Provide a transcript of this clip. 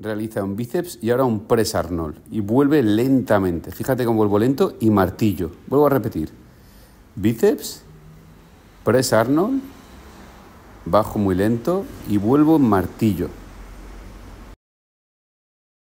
Realiza un bíceps y ahora un press Arnold. Y vuelve lentamente. Fíjate cómo vuelvo lento y martillo. Vuelvo a repetir. Bíceps, press Arnold, bajo muy lento y vuelvo martillo.